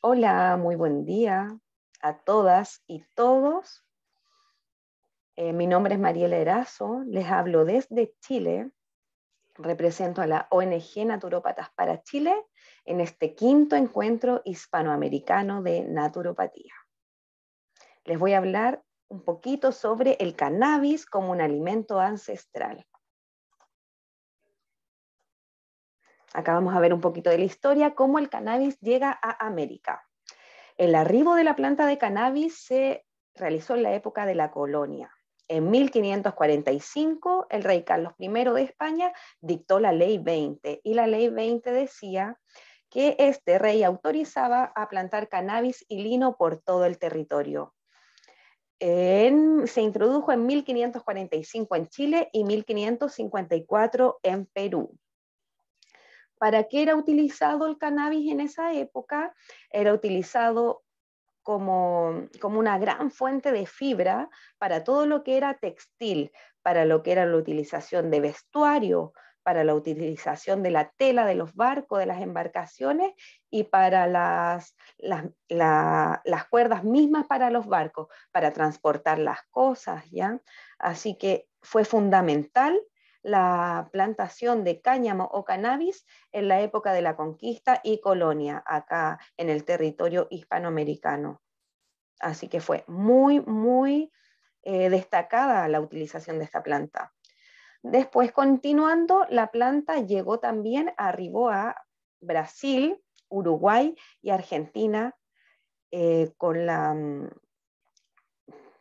Hola, muy buen día a todas y todos. Eh, mi nombre es Mariela Erazo, les hablo desde Chile. Represento a la ONG Naturópatas para Chile en este quinto encuentro hispanoamericano de naturopatía. Les voy a hablar un poquito sobre el cannabis como un alimento ancestral. Acá vamos a ver un poquito de la historia, cómo el cannabis llega a América. El arribo de la planta de cannabis se realizó en la época de la colonia. En 1545, el rey Carlos I de España dictó la ley 20 y la ley 20 decía que este rey autorizaba a plantar cannabis y lino por todo el territorio. se introdujo en 1545 en Chile y 1554 en Perú. ¿Para qué era utilizado el cannabis en esa época? Era utilizado como, una gran fuente de fibra para todo lo que era textil, para lo que era la utilización de vestuario, para la utilización de la tela de los barcos, de las embarcaciones y para las, las, las cuerdas mismas para los barcos, para transportar las cosas, ¿ya? Así que fue fundamental la plantación de cáñamo o cannabis en la época de la conquista y colonia acá en el territorio hispanoamericano. Así que fue muy, muy eh, destacada la utilización de esta planta. Después, continuando, la planta llegó también, arribó a Brasil, Uruguay y Argentina eh, con la mm,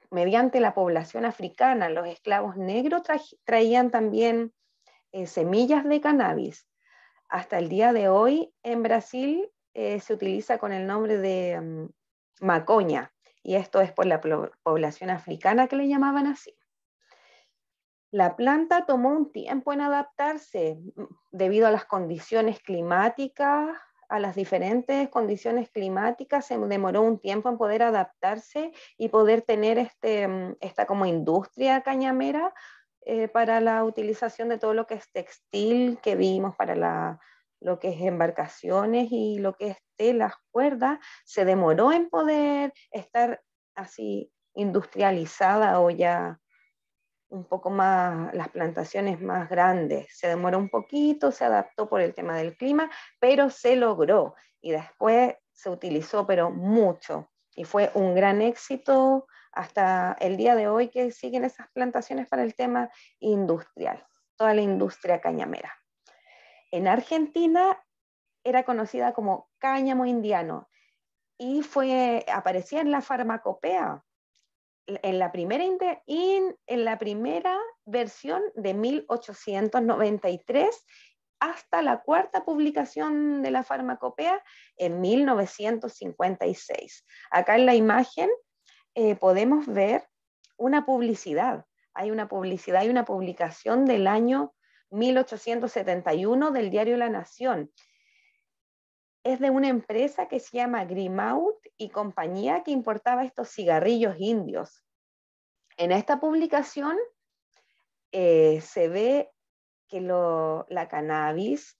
mediante la población africana, los esclavos negros traían también eh, semillas de cannabis. Hasta el día de hoy en Brasil eh, se utiliza con el nombre de mm, macoña, y esto es por la población africana que le llamaban así. La planta tomó un tiempo en adaptarse mm, debido a las condiciones climáticas a las diferentes condiciones climáticas, se demoró un tiempo en poder adaptarse y poder tener este, mm, esta como industria cañamera eh, para la utilización de todo lo que es textil que vimos para la, lo que es embarcaciones y lo que es telas, cuerdas, se demoró en poder estar así industrializada o ya un poco más, las plantaciones más grandes. Se demoró un poquito, se adaptó por el tema del clima, pero se logró y después se utilizó, pero mucho. Y fue un gran éxito hasta el día de hoy que siguen esas plantaciones para el tema industrial, toda la industria cañamera. En Argentina era conocida como cáñamo indiano y fue, aparecía en la farmacopea en la primera, versión de 1893 hasta la cuarta publicación de la farmacopea en 1956. Acá en la imagen eh, podemos ver una publicidad. Hay una publicidad y una publicación del año 1871 del diario La Nación es de una empresa que se llama Grimaud y compañía que importaba estos cigarrillos indios. En esta publicación eh, se ve que la cannabis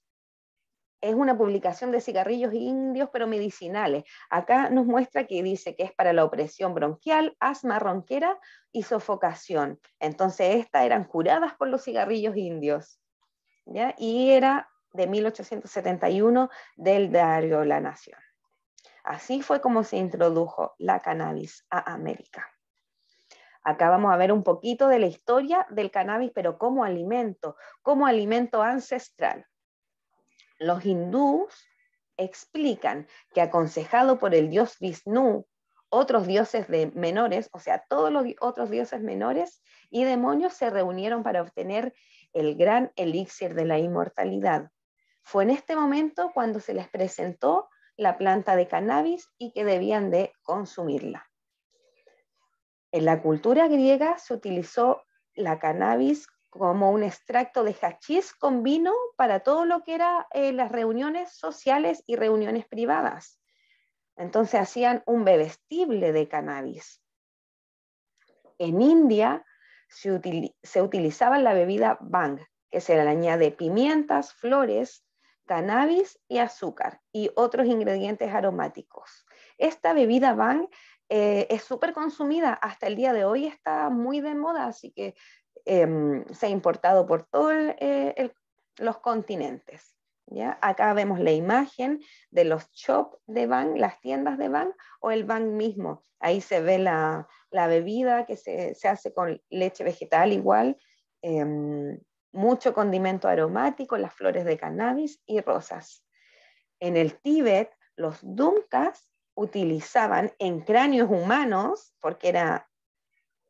es una publicación de cigarrillos indios pero medicinales. Acá nos muestra que dice que es para la opresión bronquial, asma ronquera y sofocación. Entonces estas eran curadas por los cigarrillos indios. ¿ya? Y era de 1871 del diario La Nación. Así fue como se introdujo la cannabis a América. Acá vamos a ver un poquito de la historia del cannabis, pero como alimento, como alimento ancestral. Los hindús explican que aconsejado por el dios Vishnu, otros dioses de menores, o sea, todos los otros dioses menores y demonios se reunieron para obtener el gran elixir de la inmortalidad, fue en este momento cuando se les presentó la planta de cannabis y que debían de consumirla. En la cultura griega se utilizó la cannabis como un extracto de hachís con vino para todo lo que era eh, las reuniones sociales y reuniones privadas. Entonces hacían un bebestible de cannabis. En India se, se utilizaba la bebida bang, que se le añade pimientas, flores, cannabis y azúcar y otros ingredientes aromáticos. Esta bebida van eh, es súper consumida, hasta el día de hoy está muy de moda, así que em, se ha importado por todos eh, los continentes. ¿ya? Acá vemos la imagen de los shops de van, las tiendas de van o el van mismo. Ahí se ve la, bebida que se, se, hace con leche vegetal igual. Em, mucho condimento aromático, las flores de cannabis y rosas. En el Tíbet, los duncas utilizaban en cráneos humanos, porque era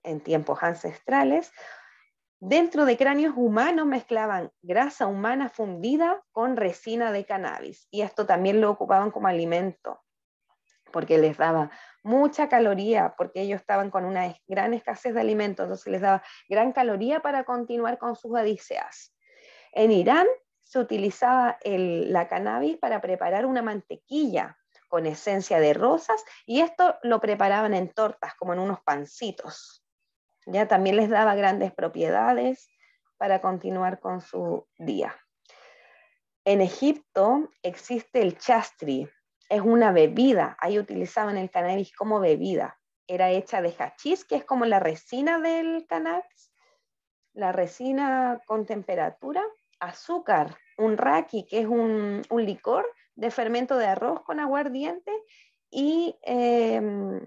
en tiempos ancestrales, dentro de cráneos humanos mezclaban grasa humana fundida con resina de cannabis y esto también lo ocupaban como alimento porque les daba mucha caloría, porque ellos estaban con una gran escasez de alimentos, entonces les daba gran caloría para continuar con sus odiseas. En Irán se utilizaba la cannabis para preparar una mantequilla con esencia de rosas y esto lo preparaban en tortas, como en unos pancitos. Ya también les daba grandes propiedades para continuar con su día. En Egipto existe el chastri, es una bebida. Ahí utilizaban el cannabis como bebida. Era hecha de hachís, que es como la resina del cannabis, la resina con temperatura, azúcar, un raki, que es un, licor de fermento de arroz con aguardiente y em,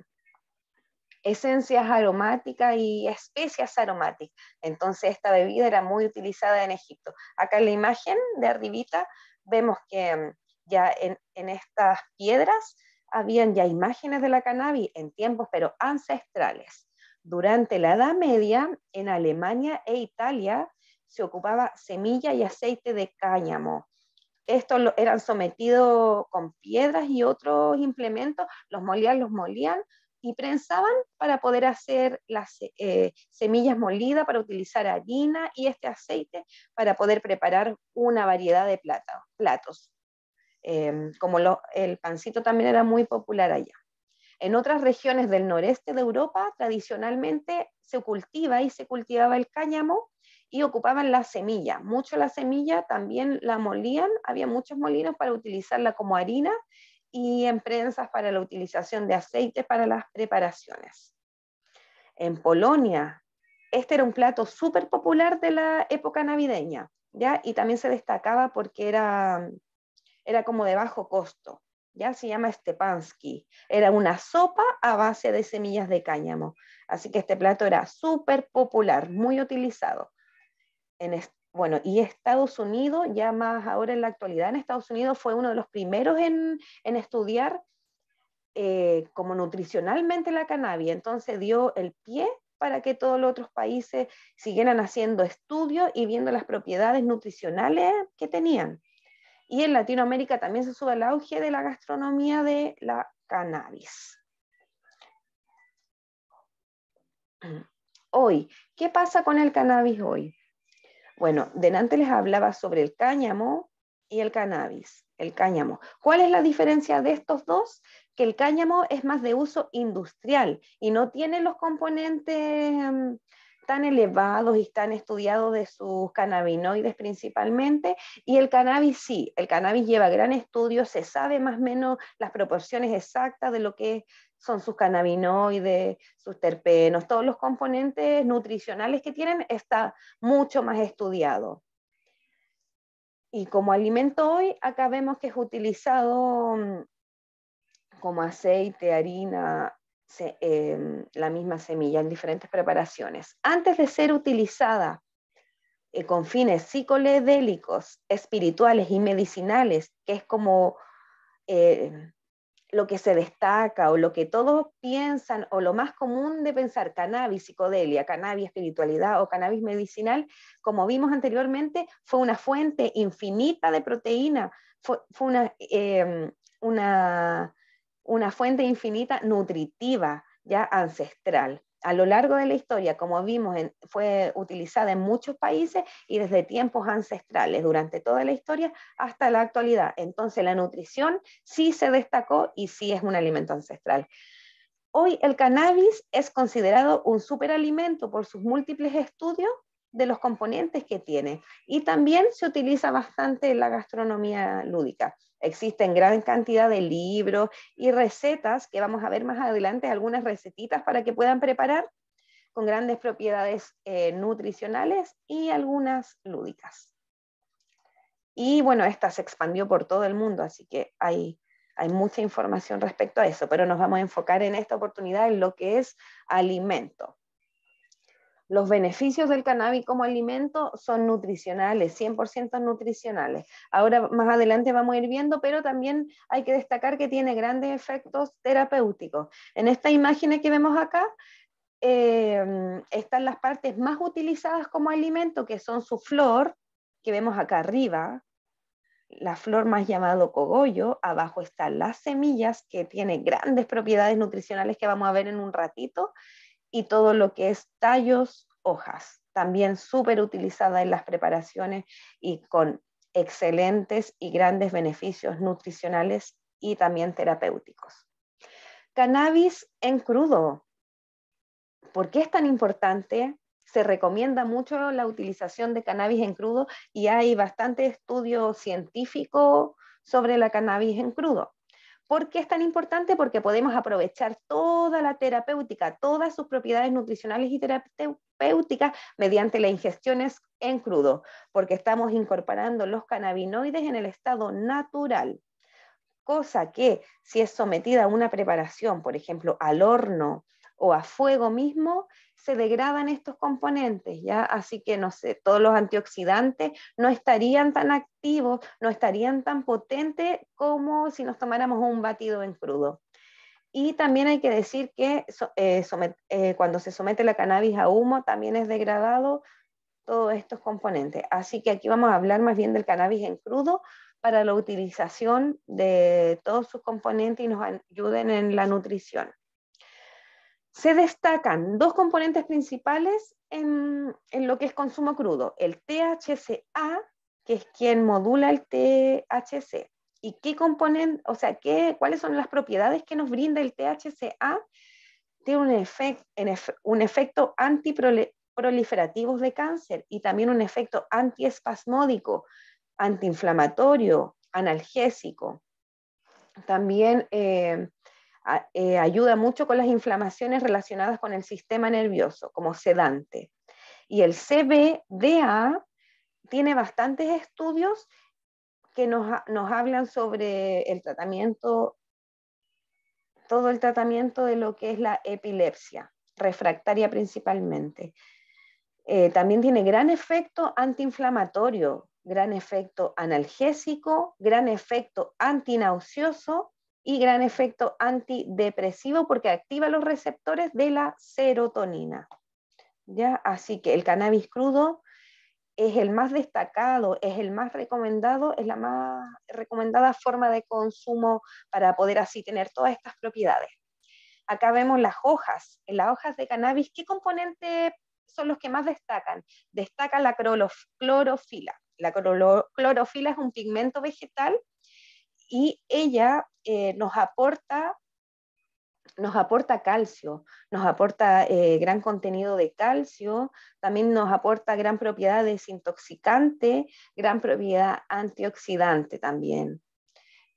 esencias aromáticas y especias aromáticas. Entonces esta bebida era muy utilizada en Egipto. Acá en la imagen de arribita vemos que em, ya en, estas piedras habían ya imágenes de la cannabis en tiempos pero ancestrales. Durante la Edad Media, en Alemania e Italia, se ocupaba semilla y aceite de cáñamo. Estos lo, eran sometidos con piedras y otros implementos, los molían, los molían y prensaban para poder hacer las eh, semillas molidas, para utilizar harina y este aceite para poder preparar una variedad de platos. Em, como el pancito también era muy popular allá. En otras regiones del noreste de Europa, tradicionalmente se cultiva y se cultivaba el cáñamo y ocupaban la semilla. Mucho la semilla también la molían, había muchos molinos para utilizarla como harina y en prensas para la utilización de aceite para las preparaciones. En Polonia, este era un plato súper popular de la época navideña, ¿ya? y también se destacaba porque era era como de bajo costo, ya se llama Stepansky. Era una sopa a base de semillas de cáñamo. Así que este plato era súper popular, muy utilizado. En bueno, y Estados Unidos, ya más ahora en la actualidad, en Estados Unidos fue uno de los primeros en, estudiar eh, como nutricionalmente la cannabis. Entonces dio el pie para que todos los otros países siguieran haciendo estudios y viendo las propiedades nutricionales que tenían. Y en Latinoamérica también se sube el auge de la gastronomía de la cannabis. Hoy, ¿qué pasa con el cannabis hoy? Bueno, delante les hablaba sobre el cáñamo y el cannabis, el cáñamo. ¿Cuál es la diferencia de estos dos? Que el cáñamo es más de uso industrial y no tiene los componentes em, están elevados y están estudiados de sus cannabinoides principalmente. Y el cannabis sí, el cannabis lleva gran estudio, se sabe más o menos las proporciones exactas de lo que son sus cannabinoides, sus terpenos, todos los componentes nutricionales que tienen está mucho más estudiado. Y como alimento hoy, acá vemos que es utilizado mm, como aceite, harina, Em, la misma semilla en diferentes preparaciones. Antes de ser utilizada eh, con fines psicodélicos, espirituales y medicinales, que es como eh, lo que se destaca o lo que todos piensan o lo más común de pensar, cannabis, psicodelia, cannabis, espiritualidad o cannabis medicinal, como vimos anteriormente, fue una fuente infinita de proteína, fue, fue una, em, una una fuente infinita nutritiva, ya ancestral. A lo largo de la historia, como vimos, fue utilizada en muchos países y desde tiempos ancestrales, durante toda la historia hasta la actualidad. Entonces la nutrición sí se destacó y sí es un alimento ancestral. Hoy el cannabis es considerado un superalimento por sus múltiples estudios de los componentes que tiene y también se utiliza bastante en la gastronomía lúdica. Existen gran cantidad de libros y recetas que vamos a ver más adelante, algunas recetitas para que puedan preparar con grandes propiedades eh, nutricionales y algunas lúdicas. Y bueno, esta se expandió por todo el mundo, así que hay, hay mucha información respecto a eso, pero nos vamos a enfocar en esta oportunidad en lo que es alimento. Los beneficios del cannabis como alimento son nutricionales, 100% nutricionales. Ahora más adelante vamos a ir viendo, pero también hay que destacar que tiene grandes efectos terapéuticos. En esta imagen que vemos acá, em, están las partes más utilizadas como alimento, que son su flor, que vemos acá arriba, la flor más llamado cogollo, abajo están las semillas que tiene grandes propiedades nutricionales que vamos a ver en un ratito y todo lo que es tallos, hojas, también súper utilizada en las preparaciones y con excelentes y grandes beneficios nutricionales y también terapéuticos. Cannabis en crudo. ¿Por qué es tan importante? Se recomienda mucho la utilización de cannabis en crudo y hay bastante estudio científico sobre la cannabis en crudo. ¿Por qué es tan importante? Porque podemos aprovechar toda la terapéutica, todas sus propiedades nutricionales y terapéuticas mediante las ingestiones en crudo, porque estamos incorporando los cannabinoides en el estado natural. Cosa que si es sometida a una preparación, por ejemplo, al horno, o a fuego mismo, se degradan estos componentes, ¿ya? Así que, no sé, todos los antioxidantes no estarían tan activos, no estarían tan potentes como si nos tomáramos un batido en crudo. Y también hay que decir que eh, eh, cuando se somete la cannabis a humo, también es degradado todos estos componentes. Así que aquí vamos a hablar más bien del cannabis en crudo para la utilización de todos sus componentes y nos ayuden en la nutrición se destacan dos componentes principales en, lo que es consumo crudo, el THCA, que es quien modula el THC. ¿Y qué componen, o sea, qué, cuáles son las propiedades que nos brinda el THCA? Tiene un, un efecto antiproliferativo de cáncer y también un efecto antiespasmódico, antiinflamatorio, analgésico. También eh, eh, ayuda mucho con las inflamaciones relacionadas con el sistema nervioso, como sedante. Y el CBDA tiene bastantes estudios que nos, hablan sobre el tratamiento, todo el tratamiento de lo que es la epilepsia, refractaria principalmente. Eh, también tiene gran efecto antiinflamatorio, gran efecto analgésico, gran efecto antinausioso y gran efecto antidepresivo porque activa los receptores de la serotonina. ¿Ya? Así que el cannabis crudo es el más destacado, es el más recomendado, es la más recomendada forma de consumo para poder así tener todas estas propiedades. Acá vemos las hojas. En las hojas de cannabis, ¿qué componentes son los que más destacan? Destaca la clorofila. La clorofila es un pigmento vegetal y ella eh, nos aporta nos aporta calcio, nos aporta eh, gran contenido de calcio, también nos aporta gran propiedad desintoxicante, gran propiedad antioxidante también.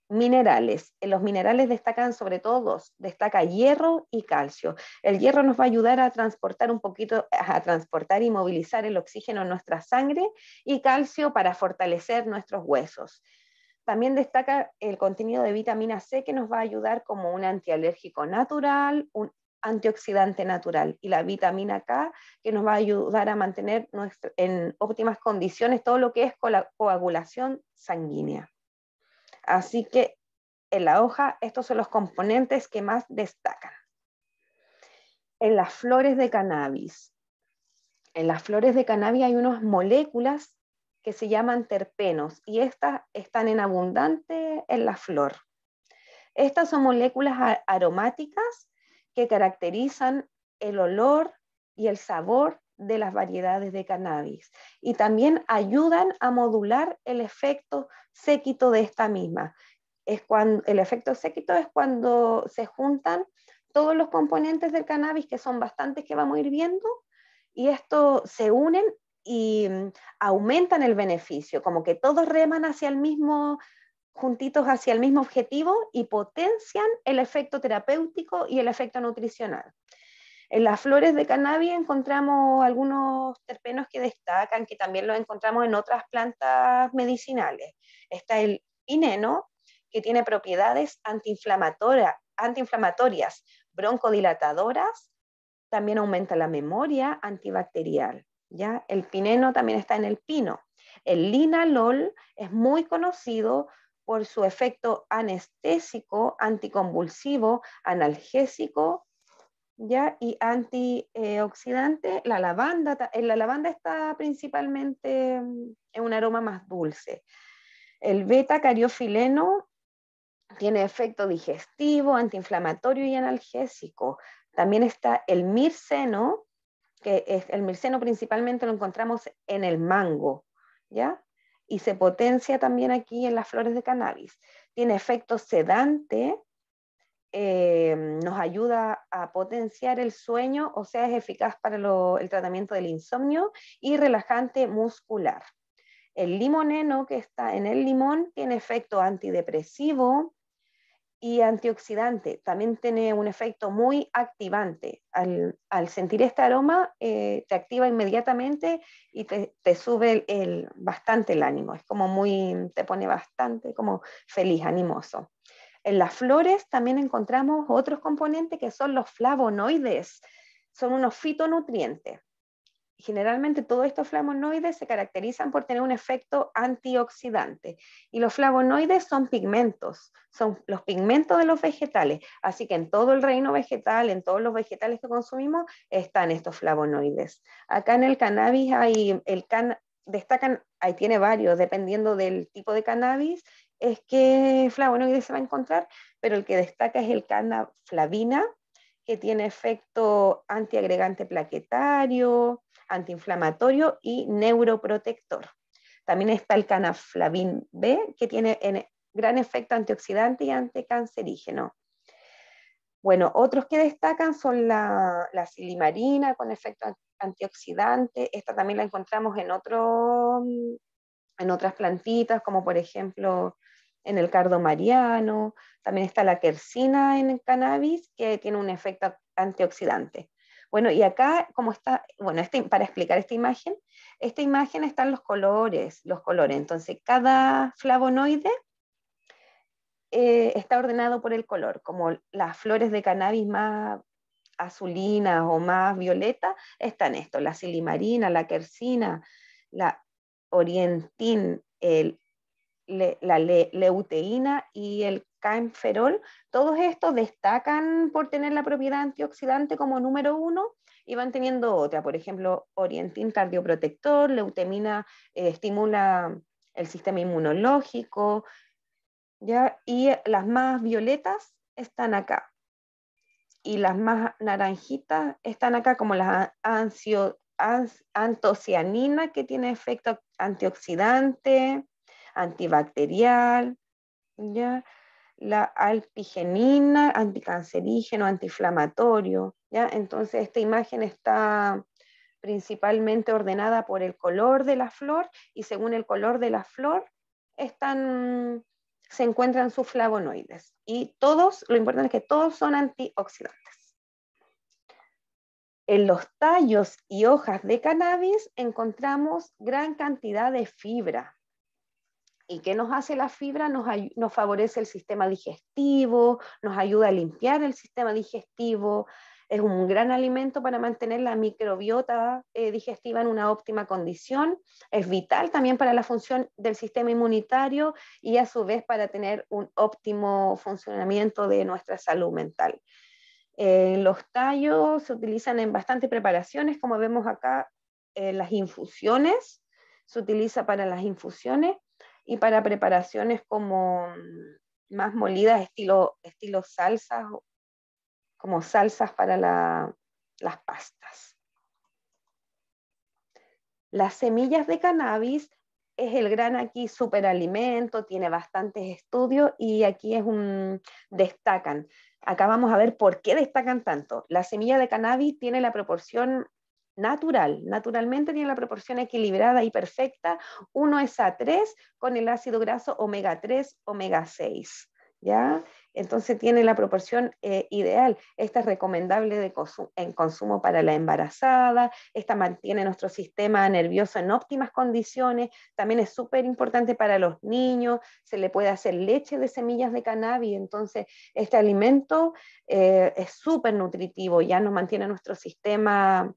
Minerales. En eh, los minerales destacan sobre todo destaca hierro y calcio. El hierro nos va a ayudar a transportar un poquito, a transportar y movilizar el oxígeno en nuestra sangre y calcio para fortalecer nuestros huesos. También destaca el contenido de vitamina C que nos va a ayudar como un antialérgico natural, un antioxidante natural y la vitamina K que nos va a ayudar a mantener en óptimas condiciones todo lo que es la coagulación sanguínea. Así que en la hoja estos son los componentes que más destacan. En las flores de cannabis. En las flores de cannabis hay unas moléculas que se llaman terpenos y estas están en abundante en la flor. Estas son moléculas aromáticas que caracterizan el olor y el sabor de las variedades de cannabis y también ayudan a modular el efecto séquito de esta misma. Es cuando, el efecto séquito es cuando se juntan todos los componentes del cannabis, que son bastantes que vamos a ir viendo, y esto se unen y mm, aumentan el beneficio, como que todos reman hacia el mismo, juntitos hacia el mismo objetivo y potencian el efecto terapéutico y el efecto nutricional. En las flores de cannabis encontramos algunos terpenos que destacan, que también los encontramos en otras plantas medicinales. Está el ineno, que tiene propiedades antiinflamatorias, broncodilatadoras, también aumenta la memoria antibacterial. El pineno también está en el pino. El linalol es muy conocido por su efecto anestésico, anticonvulsivo, analgésico ¿ya? y antioxidante. La lavanda, eh, la lavanda está principalmente mm, en un aroma más dulce. El beta-cariofileno tiene efecto digestivo, antiinflamatorio y analgésico. También está el mirceno, que el mirceno principalmente lo encontramos en el mango, ¿ya? Y se potencia también aquí en las flores de cannabis. Tiene efecto sedante, eh, nos ayuda a potenciar el sueño, o sea, es eficaz para el tratamiento del insomnio y relajante muscular. El limoneno que está en el limón tiene efecto antidepresivo, y antioxidante. También tiene un efecto muy activante. Al, sentir este aroma, eh, te activa inmediatamente y te, sube bastante el ánimo. Es como muy, te pone bastante como feliz, animoso. En las flores también encontramos otros componentes que son los flavonoides. Son unos fitonutrientes generalmente todos estos flavonoides se caracterizan por tener un efecto antioxidante. Y los flavonoides son pigmentos, son los pigmentos de los vegetales. Así que en todo el reino vegetal, en todos los vegetales que consumimos, están estos flavonoides. Acá en el cannabis hay, el can, destacan, ahí tiene varios, dependiendo del tipo de cannabis, es que flavonoides se va a encontrar, pero el que destaca es el flavina que tiene efecto antiagregante plaquetario, antiinflamatorio y neuroprotector. También está el canaflavin B, que tiene gran efecto antioxidante y anticancerígeno. Bueno, otros que destacan son la, la silimarina con efecto antioxidante. Esta también la encontramos en, en otras plantitas, como por ejemplo en el cardo mariano. También está la quercina en el cannabis, que tiene un efecto antioxidante. Bueno, y acá, como está, bueno, este, para explicar esta imagen, esta imagen están los colores, los colores. Entonces, cada flavonoide eh, está ordenado por el color, como las flores de cannabis más azulinas o más violeta, están estos, la silimarina, la quercina, la orientin, el, la leuteína y el ferol, todos estos destacan por tener la propiedad antioxidante como número uno y van teniendo otra, por ejemplo, orientin cardioprotector, leutemina eh, estimula el sistema inmunológico, ¿ya? y las más violetas están acá, y las más naranjitas están acá como las antocianina que tiene efecto antioxidante, antibacterial, ¿ya? la alpigenina, anticancerígeno, antiinflamatorio. ¿ya? Entonces, esta imagen está principalmente ordenada por el color de la flor y según el color de la flor se encuentran sus flavonoides. Y todos, lo importante es que todos son antioxidantes. En los tallos y hojas de cannabis encontramos gran cantidad de fibra, ¿Y qué nos hace la fibra? Nos, favorece el sistema digestivo, nos ayuda a limpiar el sistema digestivo, es un gran alimento para mantener la microbiota eh, digestiva en una óptima condición, es vital también para la función del sistema inmunitario y a su vez para tener un óptimo funcionamiento de nuestra salud mental. Eh, los tallos se utilizan en bastantes preparaciones, como vemos acá, eh, las infusiones, se utiliza para las infusiones y para preparaciones como mm, más molidas, estilo, estilo salsas, como salsas para las pastas. Las semillas de cannabis es el gran aquí superalimento, tiene bastantes estudios y aquí es un destacan. Acá vamos a ver por qué destacan tanto. La semilla de cannabis tiene la proporción natural. Naturalmente tiene la proporción equilibrada y perfecta 1 es a 3 con el ácido graso omega 3, omega 6. ¿Ya? Entonces tiene la proporción eh, ideal. Esta es recomendable de en consumo para la embarazada, esta mantiene nuestro sistema nervioso en óptimas condiciones, también es súper importante para los niños, se le puede hacer leche de semillas de cannabis, entonces este alimento eh, es súper nutritivo, ya nos mantiene nuestro sistema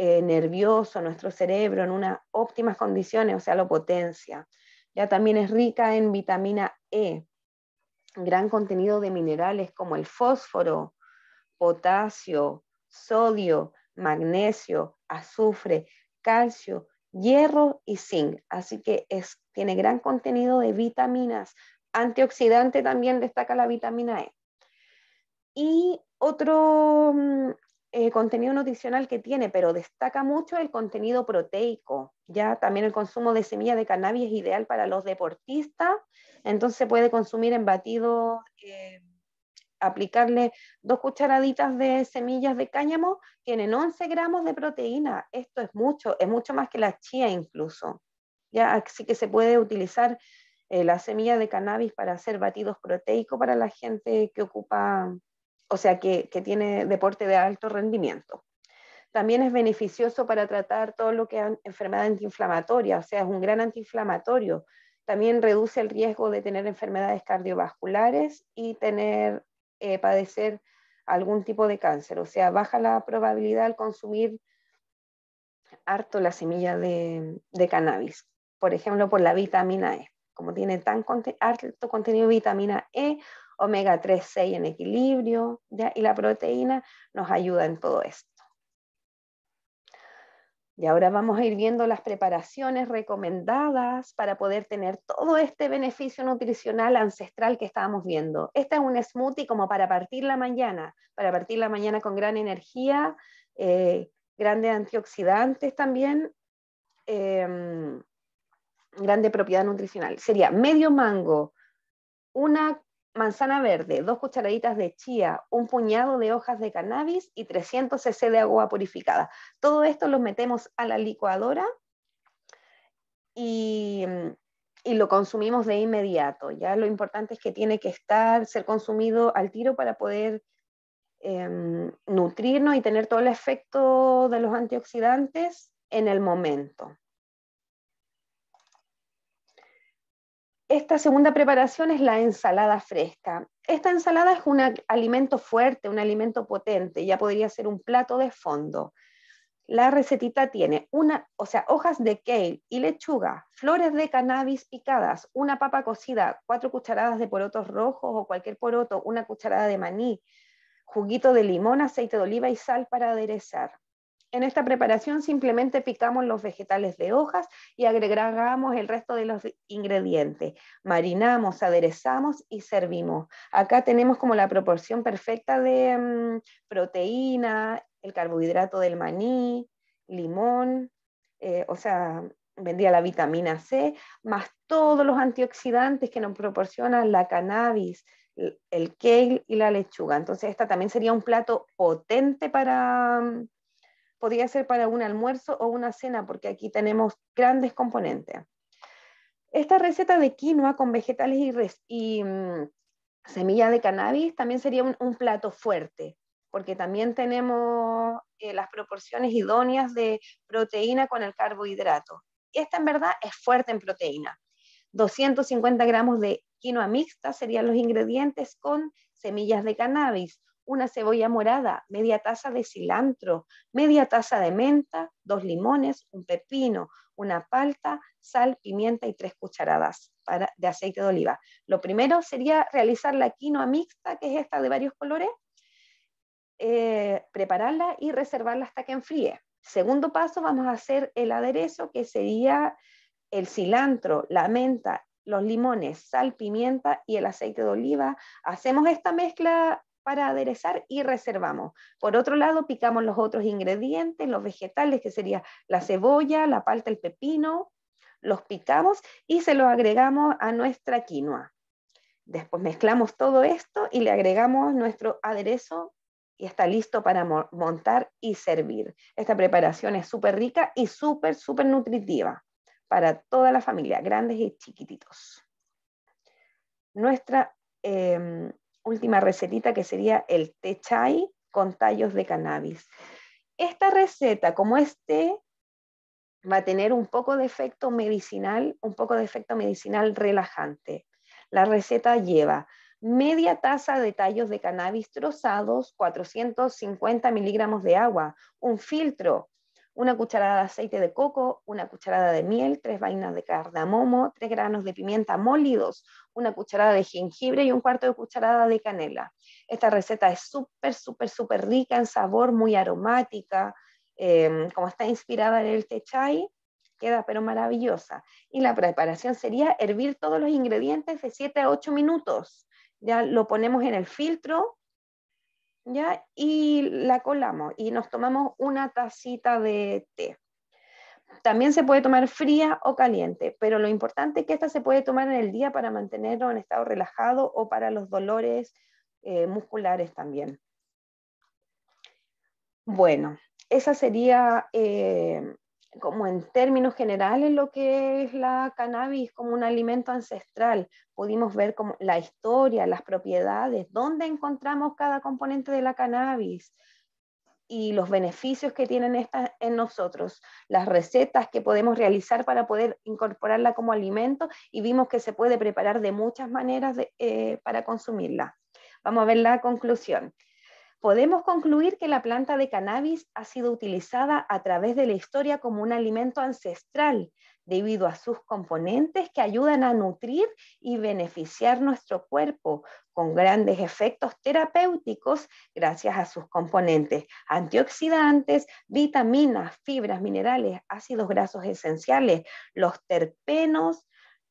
eh, nervioso, nuestro cerebro en unas óptimas condiciones, o sea, lo potencia. Ya también es rica en vitamina E, gran contenido de minerales como el fósforo, potasio, sodio, magnesio, azufre, calcio, hierro y zinc. Así que es, tiene gran contenido de vitaminas. Antioxidante también destaca la vitamina E. Y otro, mm, eh, contenido nutricional que tiene, pero destaca mucho el contenido proteico. Ya también el consumo de semillas de cannabis es ideal para los deportistas, entonces se puede consumir en batido, eh, aplicarle dos cucharaditas de semillas de cáñamo, tienen 11 gramos de proteína. Esto es mucho, es mucho más que la chía incluso. Ya, así que se puede utilizar eh, la semilla de cannabis para hacer batidos proteicos para la gente que ocupa o sea, que, tiene deporte de alto rendimiento. También es beneficioso para tratar todo lo que es enfermedad antiinflamatoria, o sea, es un gran antiinflamatorio. También reduce el riesgo de tener enfermedades cardiovasculares y tener, eh, padecer algún tipo de cáncer. O sea, baja la probabilidad al consumir harto la semilla de, cannabis. Por ejemplo, por la vitamina E. Como tiene tan alto contenido de vitamina E, omega 3, 6 en equilibrio, y la proteína nos ayuda en todo esto. Y ahora vamos a ir viendo las preparaciones recomendadas para poder tener todo este beneficio nutricional ancestral que estábamos viendo. Este es un smoothie como para partir la mañana, para partir la mañana con gran energía, eh, grandes antioxidantes también, em, grande propiedad nutricional. Sería medio mango, una manzana verde, dos cucharaditas de chía, un puñado de hojas de cannabis y 300 cc de agua purificada. Todo esto lo metemos a la licuadora y, lo consumimos de inmediato. Ya lo importante es que tiene que estar, ser consumido al tiro para poder em, nutrirnos y tener todo el efecto de los antioxidantes en el momento. Esta segunda preparación es la ensalada fresca. Esta ensalada es un alimento fuerte, un alimento potente, ya podría ser un plato de fondo. La recetita tiene una, o sea, hojas de kale y lechuga, flores de cannabis picadas, una papa cocida, cuatro cucharadas de porotos rojos o cualquier poroto, una cucharada de maní, juguito de limón, aceite de oliva y sal para aderezar. En esta preparación simplemente picamos los vegetales de hojas y agregamos el resto de los ingredientes. Marinamos, aderezamos y servimos. Acá tenemos como la proporción perfecta de mm, proteína, el carbohidrato del maní, limón, eh, o sea, vendría la vitamina C, más todos los antioxidantes que nos proporcionan la cannabis, el kale y la lechuga. Entonces, esta también sería un plato potente para, mm, podría ser para un almuerzo o una cena, porque aquí tenemos grandes componentes. Esta receta de quinoa con vegetales y, mm, semillas de cannabis también sería un, plato fuerte, porque también tenemos eh, las proporciones idóneas de proteína con el carbohidrato. Esta en verdad es fuerte en proteína. 250 gramos de quinoa mixta serían los ingredientes con semillas de cannabis, una cebolla morada, media taza de cilantro, media taza de menta, dos limones, un pepino, una palta, sal, pimienta y tres cucharadas de aceite de oliva. Lo primero sería realizar la quinoa mixta, que es esta de varios colores, eh, prepararla y reservarla hasta que enfríe. Segundo paso, vamos a hacer el aderezo, que sería el cilantro, la menta, los limones, sal, pimienta y el aceite de oliva. Hacemos esta mezcla para aderezar y reservamos. Por otro lado, picamos los otros ingredientes, los vegetales, que sería la cebolla, la palta, el pepino, los picamos y se los agregamos a nuestra quinoa. Después mezclamos todo esto y le agregamos nuestro aderezo y está listo para montar y servir. Esta preparación es súper rica y súper, súper nutritiva para toda la familia, grandes y chiquititos. Nuestra em, última recetita que sería el té chai con tallos de cannabis. Esta receta, como este, va a tener un poco de efecto medicinal, un poco de efecto medicinal relajante. La receta lleva media taza de tallos de cannabis trozados, 450 miligramos de agua, un filtro, una cucharada de aceite de coco, una cucharada de miel, tres vainas de cardamomo, tres granos de pimienta molidos, una cucharada de jengibre y un cuarto de cucharada de canela. Esta receta es súper, súper, súper rica en sabor, muy aromática, em, como está inspirada en el té chai, queda pero maravillosa. Y la preparación sería hervir todos los ingredientes de 7 a 8 minutos. Ya lo ponemos en el filtro, ¿ya? Y la colamos y nos tomamos una tacita de té. También se puede tomar fría o caliente, pero lo importante es que esta se puede tomar en el día para mantenerlo en estado relajado o para los dolores eh, musculares también. Bueno, esa sería eh, como en términos generales lo que es la cannabis como un alimento ancestral. Pudimos ver como la historia, las propiedades, dónde encontramos cada componente de la cannabis, y los beneficios que tienen estas en nosotros, las recetas que podemos realizar para poder incorporarla como alimento y vimos que se puede preparar de muchas maneras eh, para consumirla. Vamos a ver la conclusión. Podemos concluir que la planta de cannabis ha sido utilizada a través de la historia como un alimento ancestral debido a sus componentes que ayudan a nutrir y beneficiar nuestro cuerpo con grandes efectos terapéuticos gracias a sus componentes, antioxidantes, vitaminas, fibras, minerales, ácidos grasos esenciales, los terpenos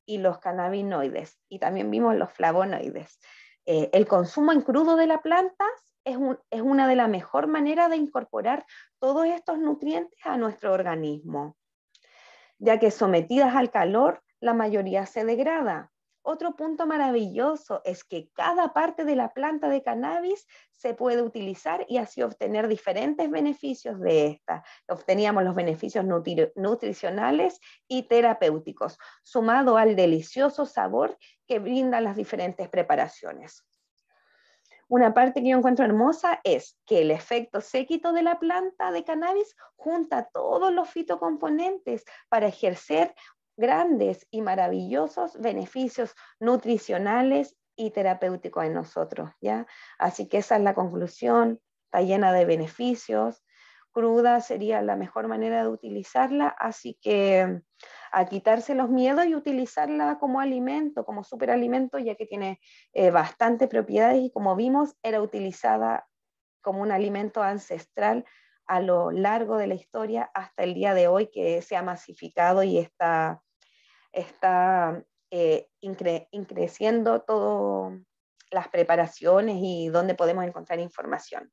y los cannabinoides. Y también vimos los flavonoides. Eh, el consumo en crudo de la planta es, una de las mejor maneras de incorporar todos estos nutrientes a nuestro organismo ya que sometidas al calor, la mayoría se degrada. Otro punto maravilloso es que cada parte de la planta de cannabis se puede utilizar y así obtener diferentes beneficios de esta. Obteníamos los beneficios nutricionales y terapéuticos, sumado al delicioso sabor que brindan las diferentes preparaciones. Una parte que yo encuentro hermosa es que el efecto séquito de la planta de cannabis junta todos los fitocomponentes para ejercer grandes y maravillosos beneficios nutricionales y terapéuticos en nosotros, ¿ya? Así que esa es la conclusión, está llena de beneficios, cruda sería la mejor manera de utilizarla, así que a quitarse los miedos y utilizarla como alimento, como superalimento, ya que tiene eh, bastantes propiedades y como vimos, era utilizada como un alimento ancestral a lo largo de la historia hasta el día de hoy que se ha masificado y está, está eh, increciendo todas las preparaciones y donde podemos encontrar información.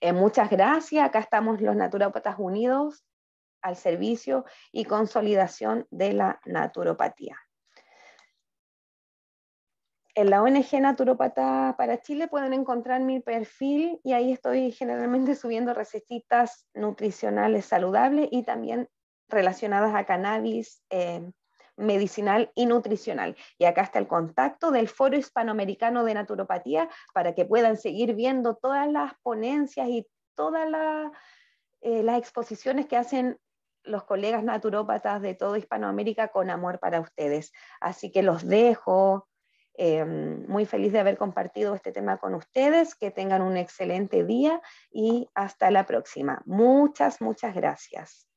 Eh, muchas gracias, acá estamos los Naturópatas Unidos al servicio y consolidación de la naturopatía. En la ONG Naturopata para Chile pueden encontrar mi perfil y ahí estoy generalmente subiendo recetitas nutricionales saludables y también relacionadas a cannabis eh, medicinal y nutricional. Y acá está el contacto del Foro Hispanoamericano de Naturopatía para que puedan seguir viendo todas las ponencias y todas las eh, exposiciones que hacen los colegas naturópatas de toda Hispanoamérica con amor para ustedes. Así que los dejo. Em, muy feliz de haber compartido este tema con ustedes. Que tengan un excelente día y hasta la próxima. Muchas, muchas gracias.